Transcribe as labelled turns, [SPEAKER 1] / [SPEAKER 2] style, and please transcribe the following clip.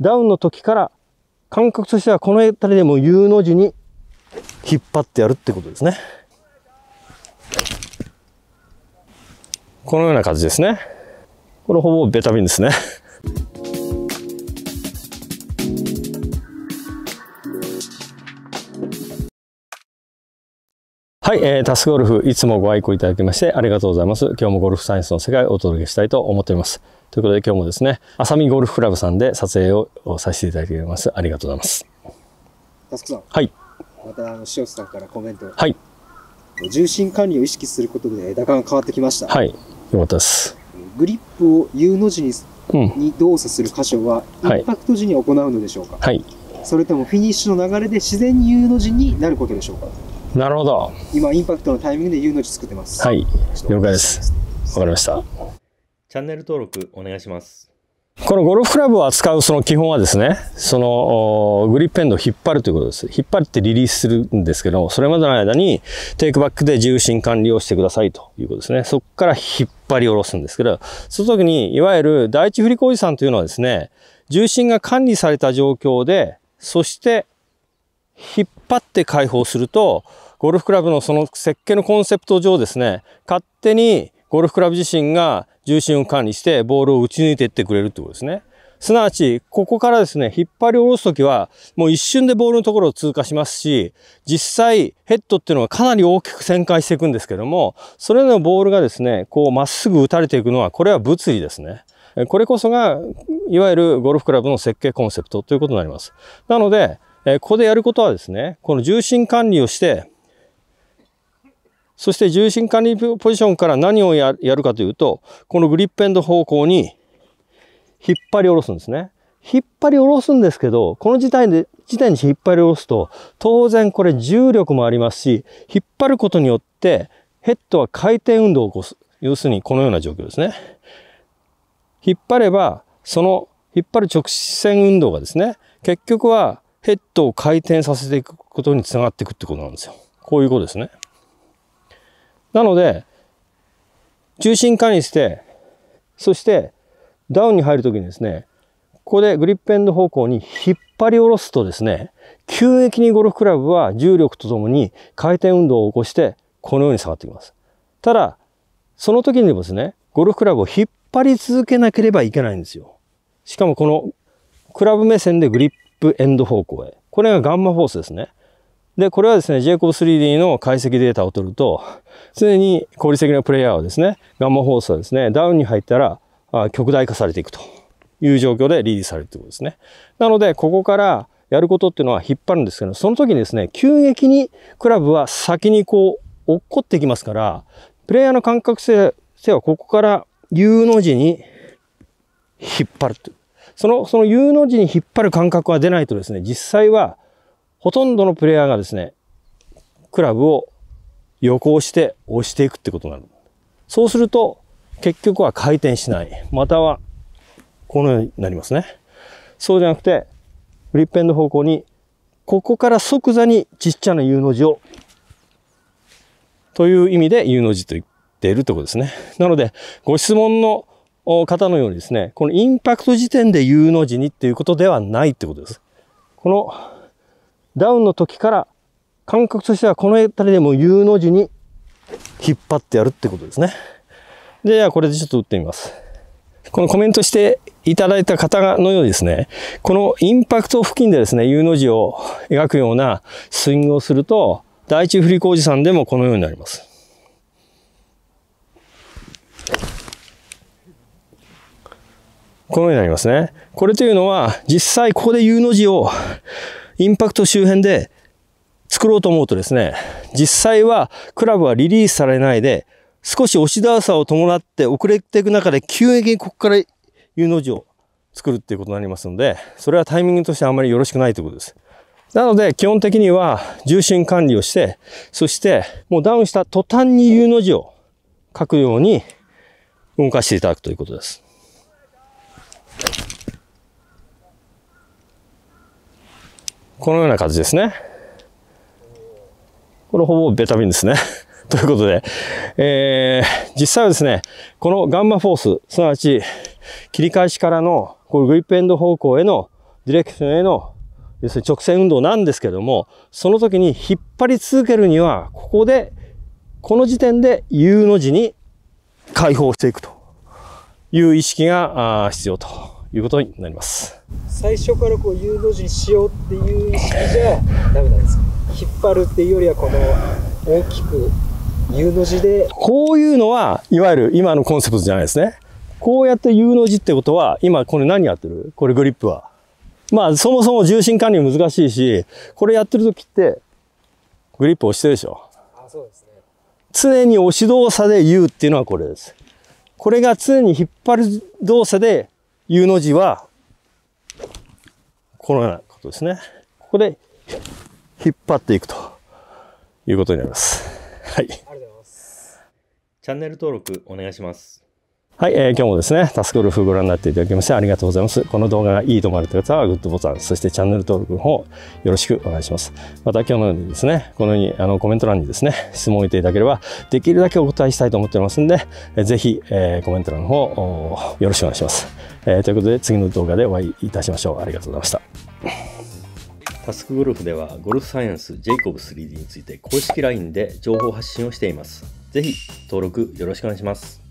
[SPEAKER 1] ダウンの時から感覚としてはこの辺りでも U の字に引っ張ってやるってことですね。このような感じですね。これほぼベタビンですね。はい、えー、タスゴルフ、いつもご愛顧いただきましてありがとうございます。今日もゴルフサイエンスの世界をお届けしたいと思っております。ということで今日もですね、あさみゴルフクラブさんで撮影をさせていただいております。ありがとうございます。タスクさん。はい。また、あの、塩さんからコメント。はい。重心管理を意識することで枝感が変わってきました。はい。よかったです。グリップを U の字に,、に動作する箇所は、インパクト時に行うのでしょうか、はい、それともフィニッシュの流れで自然に U の字になることでしょうかなるほど今インパクトのタイミングで U の字作ってますはい了解ですわかりましたチャンネル登録お願いしますこのゴルフクラブを扱うその基本はですね、そのグリップエンドを引っ張るということです。引っ張ってリリースするんですけど、それまでの間にテイクバックで重心管理をしてくださいということですね。そこから引っ張り下ろすんですけど、その時にいわゆる第一振り子おじさんというのはですね、重心が管理された状況で、そして引っ張って解放すると、ゴルフクラブのその設計のコンセプト上ですね、勝手にゴルフクラブ自身が重心を管理してボールを打ち抜いていってくれるってことですね。すなわち、ここからですね、引っ張り下ろすときは、もう一瞬でボールのところを通過しますし、実際、ヘッドっていうのはかなり大きく旋回していくんですけども、それのボールがですね、こうまっすぐ打たれていくのは、これは物理ですね。これこそが、いわゆるゴルフクラブの設計コンセプトということになります。なので、えここでやることはですね、この重心管理をして、そして重心管理ポジションから何をやるかというと、このグリップエンド方向に引っ張り下ろすんですね。引っ張り下ろすんですけど、この時点で、時点に引っ張り下ろすと、当然これ重力もありますし、引っ張ることによってヘッドは回転運動を起こす。要するにこのような状況ですね。引っ張れば、その引っ張る直線運動がですね、結局はヘッドを回転させていくことにつながっていくってことなんですよ。こういうことですね。なので、中心下にして、そしてダウンに入るときにですね、ここでグリップエンド方向に引っ張り下ろすとですね、急激にゴルフクラブは重力とともに回転運動を起こして、このように下がってきます。ただ、その時にもですね、ゴルフクラブを引っ張り続けなければいけないんですよ。しかもこのクラブ目線でグリップエンド方向へ。これがガンマフォースですね。で、これはですね、j ェ 3D の解析データを取ると、常に効率的なプレイヤーはですね、ガンマフォースはですね、ダウンに入ったら、極大化されていくという状況でリリースされるということですね。なので、ここからやることっていうのは引っ張るんですけど、その時にですね、急激にクラブは先にこう、落っこってきますから、プレイヤーの感覚性はここから U の字に引っ張ると。その、その U の字に引っ張る感覚は出ないとですね、実際は、ほとんどのプレイヤーがですね、クラブを横押して押していくってことになる。そうすると、結局は回転しない。または、このようになりますね。そうじゃなくて、フリップエンド方向に、ここから即座にちっちゃな U の字を、という意味で U の字と言っているということですね。なので、ご質問の方のようにですね、このインパクト時点で U の字にっていうことではないってことです。このダウンの時から感覚としてはこの辺りでも U の字に引っ張ってやるってことですね。で、じゃあこれでちょっと打ってみます。このコメントしていただいた方のようにですね、このインパクト付近でですね、U の字を描くようなスイングをすると、第一振り工事さんでもこのようになります。このようになりますね。これというのは、実際ここで U の字をインパクト周辺で作ろうと思うとですね、実際はクラブはリリースされないで、少し押しダさを伴って遅れていく中で急激にここから U の字を作るっていうことになりますので、それはタイミングとしてあまりよろしくないということです。なので、基本的には重心管理をして、そしてもうダウンした途端に U の字を書くように動かしていただくということです。このような感じですね。これほぼベタビンですね。ということで、えー、実際はですね、このガンマフォース、すなわち切り返しからの、こグリップエンド方向への、ディレクションへの、要するに直線運動なんですけども、その時に引っ張り続けるには、ここで、この時点で U の字に解放していくという意識が必要ということになります最初からこう U の字にしようっていう意識じゃダメなんですか引っ張るっていうよりはこの大きく U の字でこういうのはいわゆる今のコンセプトじゃないですねこうやって U の字ってことは今これ何やってるこれグリップはまあそもそも重心管理難しいしこれやってる時ってグリップ押してるでしょあそうですね常に押し動作で U っていうのはこれですこれが常に引っ張る動作で U の字は、このようなことですね。ここで引っ張っていくということになります。はい。ありがとうございます。チャンネル登録お願いします。はい、えー、今日もですね、タスクゴルフご覧になっていただきましてありがとうございます。この動画がいいと思われた方はグッドボタン、そしてチャンネル登録の方よろしくお願いします。また今日のようにですね、このようにあのコメント欄にですね、質問をていただければ、できるだけお答えしたいと思っておりますんで、えー、ぜひ、えー、コメント欄の方よろしくお願いします、えー。ということで次の動画でお会いいたしましょう。ありがとうございました。タスクゴルフではゴルフサイエンスジェイコブ 3D について公式 LINE で情報発信をしています。ぜひ登録よろしくお願いします。